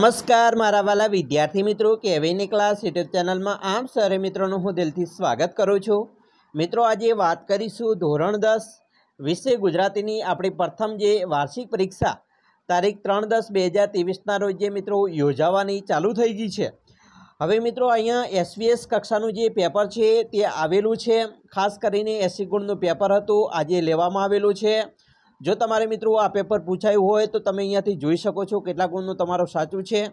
નમસ્કાર મારા વાલા વિદ્યાર્થી મિત્રો કેવીની ક્લાસ યુટ્યુબ ચેનલમાં આમ સરે મિત્રોનું હું દિલથી સ્વાગત કરું છું મિત્રો આજે વાત કરીશું ધોરણ દસ વિશે ગુજરાતીની આપણી પ્રથમ જે વાર્ષિક પરીક્ષા તારીખ ત્રણ દસ બે હજાર ત્રેવીસના રોજ જે મિત્રો યોજાવાની ચાલુ થઈ ગઈ છે હવે મિત્રો અહીંયા એસવીએસ કક્ષાનું જે પેપર છે તે આવેલું છે ખાસ કરીને એસી ગુણનું પેપર હતું આજે લેવામાં આવેલું છે જો તમારે મિત્રો આ પેપર પૂછાયું હોય તો તમે અહીંયાથી જોઈ શકો છો કેટલા ગુણનું તમારું સાચું છે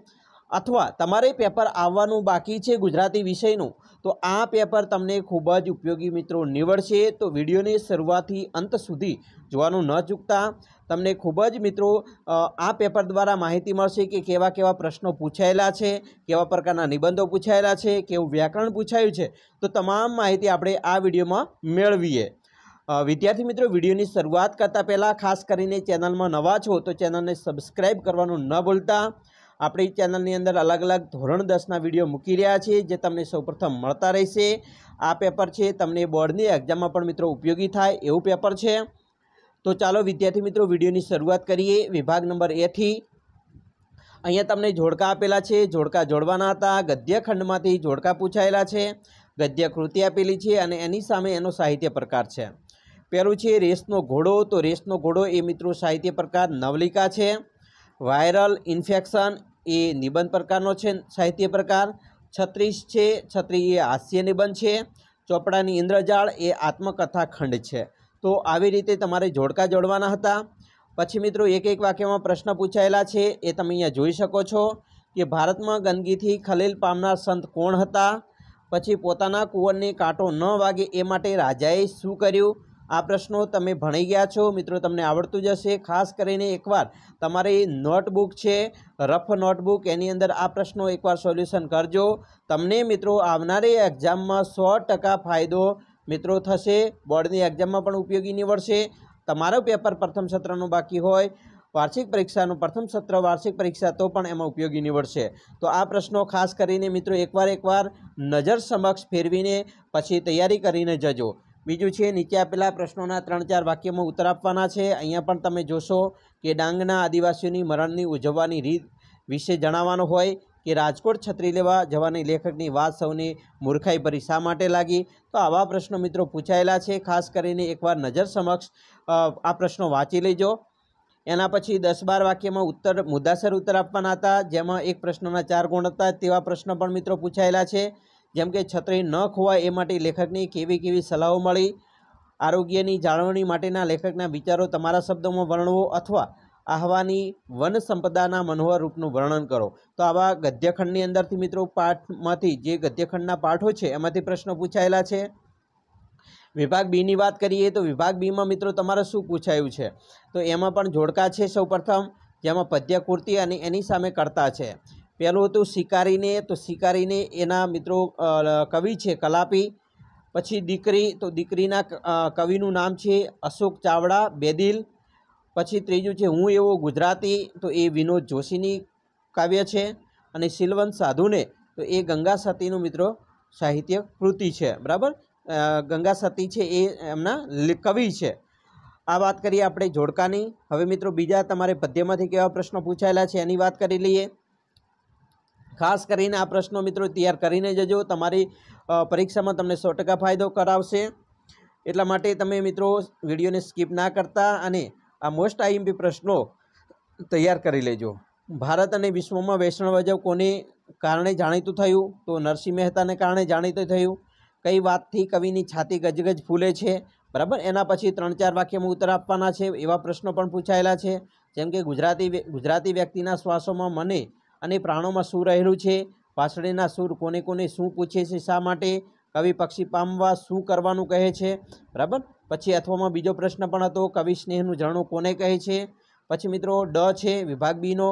અથવા તમારે પેપર આવવાનું બાકી છે ગુજરાતી વિષયનું તો આ પેપર તમને ખૂબ જ ઉપયોગી મિત્રો નીવડશે તો વિડીયોની શરૂઆતથી અંત સુધી જોવાનું ન ચૂકતા તમને ખૂબ જ મિત્રો આ પેપર દ્વારા માહિતી મળશે કે કેવા કેવા પ્રશ્નો પૂછાયેલા છે કેવા પ્રકારના નિબંધો પૂછાયેલા છે કેવું વ્યાકરણ પૂછાયું છે તો તમામ માહિતી આપણે આ વિડીયોમાં મેળવીએ વિદ્યાર્થી મિત્રો વિડીયોની શરૂઆત કરતાં પહેલાં ખાસ કરીને ચેનલમાં નવા છો તો ચેનલને સબસ્ક્રાઈબ કરવાનું ન ભૂલતા આપણી ચેનલની અંદર અલગ અલગ ધોરણ દસના વિડીયો મૂકી રહ્યા છે જે તમને સૌપ્રથમ મળતા રહેશે આ પેપર છે તમને બોર્ડની એક્ઝામમાં પણ મિત્રો ઉપયોગી થાય એવું પેપર છે તો ચાલો વિદ્યાર્થી મિત્રો વિડીયોની શરૂઆત કરીએ વિભાગ નંબર એથી અહીંયા તમને જોડકા આપેલા છે જોડકા જોડવાના હતા ગદ્યખંડમાંથી જોડકા પૂછાયેલા છે ગદ્ય કૃતિ આપેલી છે અને એની સામે એનો સાહિત્ય પ્રકાર છે પહેલું છે રેસનો ઘોડો તો રેસનો ઘોડો એ મિત્રો સાહિત્ય પ્રકાર નવલિકા છે વાયરલ ઇન્ફેક્શન એ નિબંધ પ્રકારનો છે સાહિત્ય પ્રકાર છત્રીસ છે છત્રી એ હાસ્ય નિબંધ છે ચોપડાની ઇન્દ્રજાળ એ આત્મકથા ખંડ છે તો આવી રીતે તમારે જોડકા જોડવાના હતા પછી મિત્રો એક એક વાક્યમાં પ્રશ્ન પૂછાયેલા છે એ તમે અહીંયા જોઈ શકો છો કે ભારતમાં ગંદકીથી ખલેલ પામનાર સંત કોણ હતા પછી પોતાના કુંવરને કાંટો ન વાગે એ માટે રાજાએ શું કર્યું આ પ્રશ્નો તમે ભણી ગયા છો મિત્રો તમને આવડતું જશે ખાસ કરીને એકવાર તમારી નોટબુક છે રફ નોટબુક એની અંદર આ પ્રશ્નો એકવાર સોલ્યુશન કરજો તમને મિત્રો આવનારી એક્ઝામમાં સો ફાયદો મિત્રો થશે બોર્ડની એક્ઝામમાં પણ ઉપયોગી નીવડશે તમારો પેપર પ્રથમ સત્રનું બાકી હોય વાર્ષિક પરીક્ષાનું પ્રથમ સત્ર વાર્ષિક પરીક્ષા તો પણ એમાં ઉપયોગી નીવડશે તો આ પ્રશ્નો ખાસ કરીને મિત્રો એકવાર એકવાર નજર સમક્ષ ફેરવીને પછી તૈયારી કરીને જજો બીજું છે નીચે આપેલા પ્રશ્નોના ત્રણ ચાર વાક્યમાં ઉત્તર આપવાના છે અહીંયા પણ તમે જોશો કે ડાંગના આદિવાસીઓની મરણની ઉજવવાની રીત વિશે જણાવવાનો હોય કે રાજકોટ છત્રી લેવા જવાની લેખકની વાત સૌને મૂર્ખાઈભરી શા માટે લાગી તો આવા પ્રશ્નો મિત્રો પૂછાયેલા છે ખાસ કરીને એકવાર નજર સમક્ષ આ પ્રશ્નો વાંચી લેજો એના પછી દસ બાર વાક્યમાં ઉત્તર મુદ્દાસર ઉત્તર આપવાના હતા જેમાં એક પ્રશ્નના ચાર ગુણ હતા તેવા પ્રશ્ન પણ મિત્રો પૂછાયેલા છે જેમ કે છત્રી ન ખોવાય એ માટે લેખકની કેવી કેવી સલાહો મળી આરોગ્યની જાળવણી માટેના લેખકના વિચારો તમારા શબ્દોમાં વર્ણવો અથવા આહવાની વન સંપદાના મનોહર રૂપનું વર્ણન કરો તો આવા ગદ્યખંડની અંદરથી મિત્રો પાઠમાંથી જે ગદ્યખંડના પાઠો છે એમાંથી પ્રશ્નો પૂછાયેલા છે વિભાગ બીની વાત કરીએ તો વિભાગ બીમાં મિત્રો તમારે શું પૂછાયું છે તો એમાં પણ જોડકા છે સૌ પ્રથમ જેમાં પદ્ય કુર્તી અને એની સામે કરતા છે પહેલું હતું શિકારીને તો શિકારીને એના મિત્રો કવિ છે કલાપી પછી દીકરી તો દીકરીના કવિનું નામ છે અશોક ચાવડા બેદિલ પછી ત્રીજું છે હું એવો ગુજરાતી તો એ વિનોદ જોશીની કાવ્ય છે અને સિલવંત સાધુને તો એ ગંગા સતીનું મિત્રો સાહિત્ય કૃતિ છે બરાબર ગંગા સતી છે એ એમના કવિ છે આ વાત કરીએ આપણે જોડકાની હવે મિત્રો બીજા તમારે પદ્યમાંથી કેવા પ્રશ્નો પૂછાયેલા છે એની વાત કરી લઈએ ખાસ કરીને આ પ્રશ્નો મિત્રો તૈયાર કરીને જજો તમારી પરીક્ષામાં તમને સો ફાયદો કરાવશે એટલા માટે તમે મિત્રો વિડીયોને સ્કીપ ના કરતા અને આ મોસ્ટ આઈએમપી પ્રશ્નો તૈયાર કરી લેજો ભારત અને વિશ્વમાં વૈષ્ણવજવ કોને કારણે જાણીતું થયું તો નરસિંહ મહેતાને કારણે જાણીતું થયું કઈ વાતથી કવિની છાતી ગજગજ ફૂલે છે બરાબર એના પછી ત્રણ ચાર વાક્યમાં ઉત્તર આપવાના છે એવા પ્રશ્નો પણ પૂછાયેલા છે જેમ કે ગુજરાતી ગુજરાતી વ્યક્તિના શ્વાસોમાં મને અને પ્રાણોમાં શું રહેલું છે વાંસળીના સૂર કોને કોને શું પૂછે છે શા માટે કવિ પક્ષી પામવા શું કરવાનું કહે છે બરાબર પછી અથવામાં બીજો પ્રશ્ન પણ હતો કવિ સ્નેહનું ઝરણું કોને કહે છે પછી મિત્રો ડ છે વિભાગ બીનો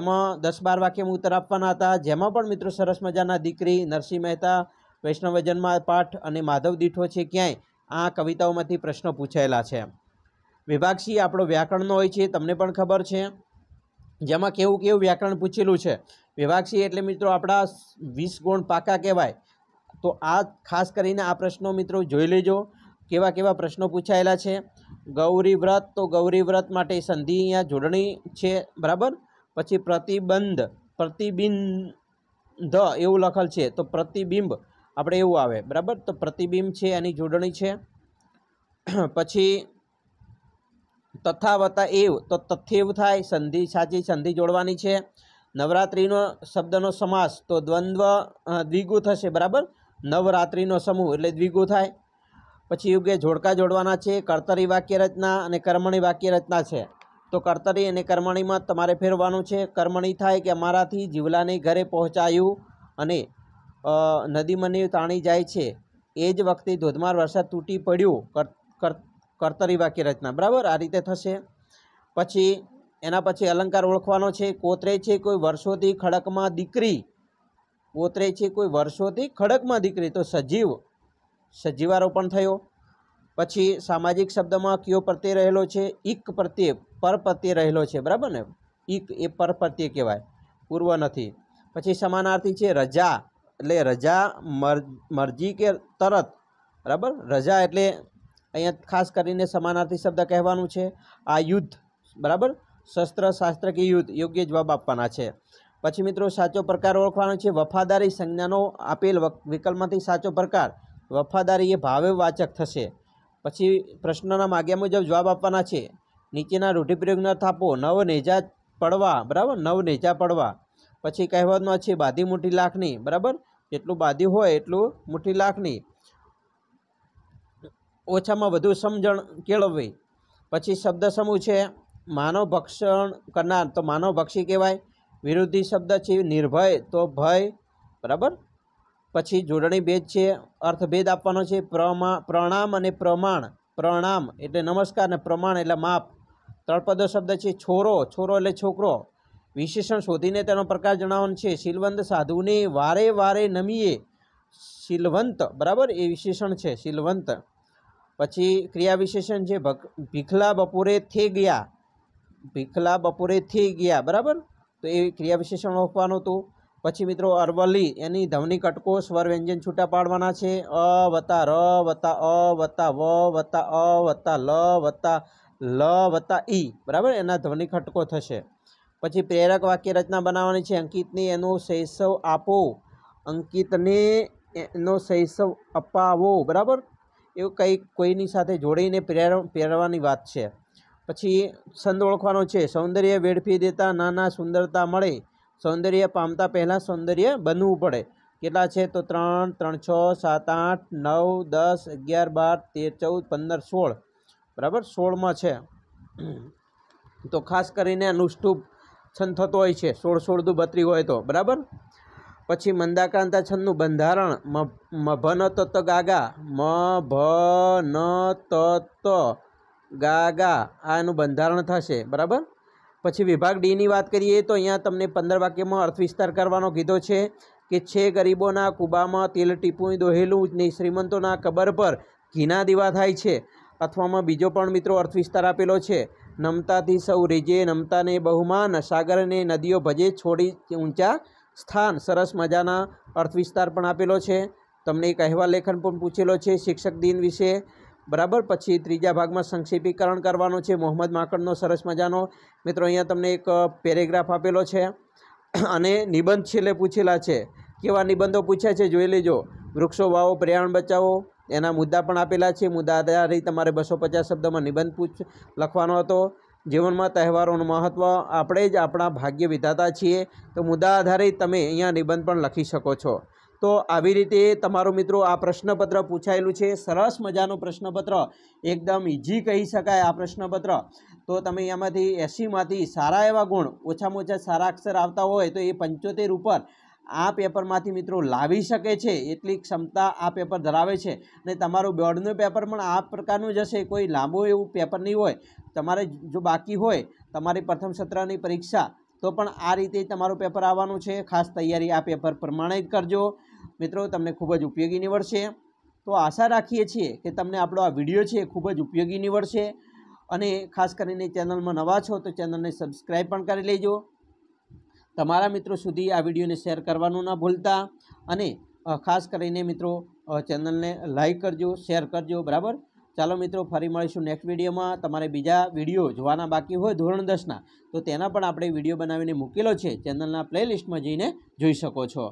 એમાં દસ બાર વાક્યમાં ઉત્તર આપવાના હતા જેમાં પણ મિત્રો સરસ મજાના દીકરી નરસિંહ મહેતા વૈષ્ણવજનમાં પાઠ અને માધવ દીઠો છે ક્યાંય આ કવિતાઓમાંથી પ્રશ્નો પૂછાયેલા છે વિભાગ સી આપણો વ્યાકરણનો હોય છે તમને પણ ખબર છે જેમાં કેવું કેવું વ્યાકરણ પૂછેલું છે વિભાગસિંહ એટલે મિત્રો આપણા વીસ ગુણ પાકા કહેવાય તો આ ખાસ કરીને આ પ્રશ્નો મિત્રો જોઈ લેજો કેવા કેવા પ્રશ્નો પૂછાયેલા છે ગૌરી વ્રત તો ગૌરી વ્રત માટે સંધિ અહીંયા જોડણી છે બરાબર પછી પ્રતિબંધ પ્રતિબિંધ એવું લખેલ છે તો પ્રતિબિંબ આપણે એવું આવે બરાબર તો પ્રતિબિંબ છે એની જોડણી છે પછી તથાવતા એવ તો તથ્યવ થાય સંધિ સાચી સંધિ જોડવાની છે નવરાત્રિનો શબ્દનો સમાસ તો દ્વંદ્વ દ્વિગુ થશે બરાબર નવરાત્રિનો સમૂહ એટલે દ્વિગુ થાય પછી યુગે જોડકા જોડવાના છે કર્તરી વાક્ય રચના અને કર્મણી વાક્ય રચના છે તો કર્તરી અને કર્મણીમાં તમારે ફેરવાનું છે કર્મણી થાય કે અમારાથી જીવલાને ઘરે પહોંચાયું અને નદી નદીમની તાણી જાય છે એ જ વખતે ધોધમાર વરસાદ તૂટી પડ્યો કર્તરી વાક્ય રચના બરાબર આ રીતે થશે પછી એના પછી અલંકાર ઓળખવાનો છે કોતરે છે કોઈ વર્ષોથી ખડકમાં દીકરી કોતરે છે કોઈ વર્ષોથી ખડકમાં દીકરી તો સજીવ સજીવારો પણ થયો પછી સામાજિક શબ્દમાં કયો પ્રત્યે રહેલો છે ઈક પ્રત્યે પર પ્રત્યે રહેલો છે બરાબર ને ઈક એ પર પ્રત્યે કહેવાય પૂર્વ નથી પછી સમાનાર્થી છે રજા એટલે રજા મરજી કે તરત બરાબર રજા એટલે અહીંયા ખાસ કરીને સમાનાર્થી શબ્દ કહેવાનું છે આ યુદ્ધ બરાબર શસ્ત્ર શાસ્ત્ર કે યુદ્ધ યોગ્ય જવાબ આપવાના છે પછી મિત્રો સાચો પ્રકાર ઓળખવાનો છે વફાદારી સંજ્ઞાનો આપેલ વિકલ્પમાંથી સાચો પ્રકાર વફાદારી એ ભાવે વાચક થશે પછી પ્રશ્નના માગ્યા મુજબ જવાબ આપવાના છે નીચેના રૂઢિપ્રયોગનો થાપો નવ નેજા પડવા બરાબર નવ નેજા પડવા પછી કહેવાનો છે બાધી મુઠ્ઠી લાખની બરાબર જેટલું બાધી હોય એટલું મુઠ્ઠી લાખની ઓછામાં વધુ સમજણ કેળવવી પછી શબ્દ સમૂહ છે માનવ ભક્ષણ કરનાર તો માનવ ભક્ષી કહેવાય વિરોધી શબ્દ છે નિર્ભય તો ભય બરાબર પછી જોડણી ભેદ છે અર્થભેદ આપવાનો છે પ્રમા પ્રણામ અને પ્રમાણ પ્રણામ એટલે નમસ્કાર અને પ્રમાણ એટલે માપ તળપદો શબ્દ છે છોરો છોરો એટલે છોકરો વિશેષણ શોધીને તેનો પ્રકાર જણાવવાનો છે શીલવંત સાધુને વારે વારે નમીએ શીલવંત બરાબર એ વિશેષણ છે શીલવંત પછી ક્રિયા વિશેષણ છે ભીખલા બપોરે થઈ ગયા ભીખલા બપોરે થઈ ગયા બરાબર તો એ ક્રિયા વિશેષણ ઓળખવાનું હતું પછી મિત્રો અરવલ્લી એની ધમની કટકો સ્વર વ્યંજન છૂટા પાડવાના છે અ વત્તા ર વત્તા અ વત્તા વ વત્તા અ વત્તા લ વત્તા લ વત્તા ઈ બરાબર એના ધ્વનિ ખટકો થશે પછી પ્રેરક વાક્ય રચના બનાવવાની છે અંકિતને એનો શૈશવ આપો અંકિતને એનો શૈશવ અપાવો બરાબર એવું કંઈ કોઈની સાથે જોડીને પહેરવાની વાત છે પછી છંદ ઓળખવાનો છે સૌંદર્ય વેડફી દેતા નાના સુંદરતા મળે સૌંદર્ય પામતા પહેલાં સૌંદર્ય બનવું પડે કેટલા છે તો ત્રણ ત્રણ છ સાત આઠ નવ દસ અગિયાર બાર તેર ચૌદ પંદર સોળ બરાબર સોળમાં છે તો ખાસ કરીને અનુષ્ટુપ છંદ થતો હોય છે સોળ સોળ દુ બત્રી હોય તો બરાબર પછી મંદાકાંતા છંદનું બંધારણ મભન તત્ત ગાગા મ ભ ન તત્ત ગાગા આનું બંધારણ થશે બરાબર પછી વિભાગ ડીની વાત કરીએ તો અહીંયા તમને પંદર વાક્યમાં અર્થ વિસ્તાર કરવાનો કીધો છે કે છે ગરીબોના કુબામાં તેલ ટીપું દોહેલું ને શ્રીમંતોના કબર પર ઘીના દીવા થાય છે અથવામાં બીજો પણ મિત્રો અર્થ વિસ્તાર આપેલો છે નમતાથી સૌ રીજે નમતાને બહુમાન સાગરને નદીઓ ભજે છોડી ઊંચા સ્થાન સરસ મજાના અર્થ વિસ્તાર પણ આપેલો છે તમને એક અહેવાલ લેખન પણ પૂછેલો છે શિક્ષક દિન વિશે બરાબર પછી ત્રીજા ભાગમાં સંક્ષેપીકરણ કરવાનો છે મોહમ્મદ માકડનો સરસ મજાનો મિત્રો અહીંયા તમને એક પેરેગ્રાફ આપેલો છે અને નિબંધ છેલ્લે પૂછેલા છે કેવા નિબંધો પૂછ્યા છે જોઈ લેજો વૃક્ષો વાવો પર્યાવરણ બચાવો એના મુદ્દા પણ આપેલા છે મુદ્દા આધારિત તમારે બસો પચાસ શબ્દમાં નિબંધ પૂછ લખવાનો હતો જીવનમાં તહેવારોનું મહત્ત્વ આપણે જ આપણા ભાગ્ય વિધાતા છીએ તો મુદ્દા આધારિત તમે અહીંયા નિબંધ પણ લખી શકો છો તો આવી રીતે તમારો મિત્રો આ પ્રશ્નપત્ર પૂછાયેલું છે સરસ મજાનું પ્રશ્નપત્ર એકદમ ઇઝી કહી શકાય આ પ્રશ્નપત્ર તો તમે એમાંથી એસીમાંથી સારા એવા ગુણ ઓછામાં ઓછા સારા અક્ષર આવતા હોય તો એ પંચોતેર ઉપર આ પેપરમાંથી મિત્રો લાવી શકે છે એટલી ક્ષમતા આ પેપર ધરાવે છે અને તમારું બોર્ડનું પેપર પણ આ પ્રકારનું જ હશે કોઈ લાંબુ એવું પેપર નહીં હોય તમારે જો બાકી હોય તમારી પ્રથમ સત્રની પરીક્ષા તો પણ આ રીતે તમારું પેપર આવવાનું છે ખાસ તૈયારી આ પેપર પ્રમાણે કરજો મિત્રો તમને ખૂબ જ ઉપયોગી નીવડશે તો આશા રાખીએ છીએ કે તમને આપણો આ વિડીયો છે ખૂબ જ ઉપયોગી નીવડશે અને ખાસ કરીને ચેનલમાં નવા છો તો ચેનલને સબસ્ક્રાઈબ પણ કરી લેજો તમારા મિત્રો સુધી આ વિડીયોને શેર કરવાનું ન ભૂલતા અને ખાસ કરીને મિત્રો ચેનલને લાઈક કરજો શેર કરજો બરાબર ચાલો મિત્રો ફરી મળીશું નેક્સ્ટ વિડીયોમાં તમારે બીજા વિડીયો જોવાના બાકી હોય ધોરણ દસના તો તેના પણ આપણે વિડીયો બનાવીને મૂકેલો છે ચેનલના પ્લેલિસ્ટમાં જઈને જોઈ શકો છો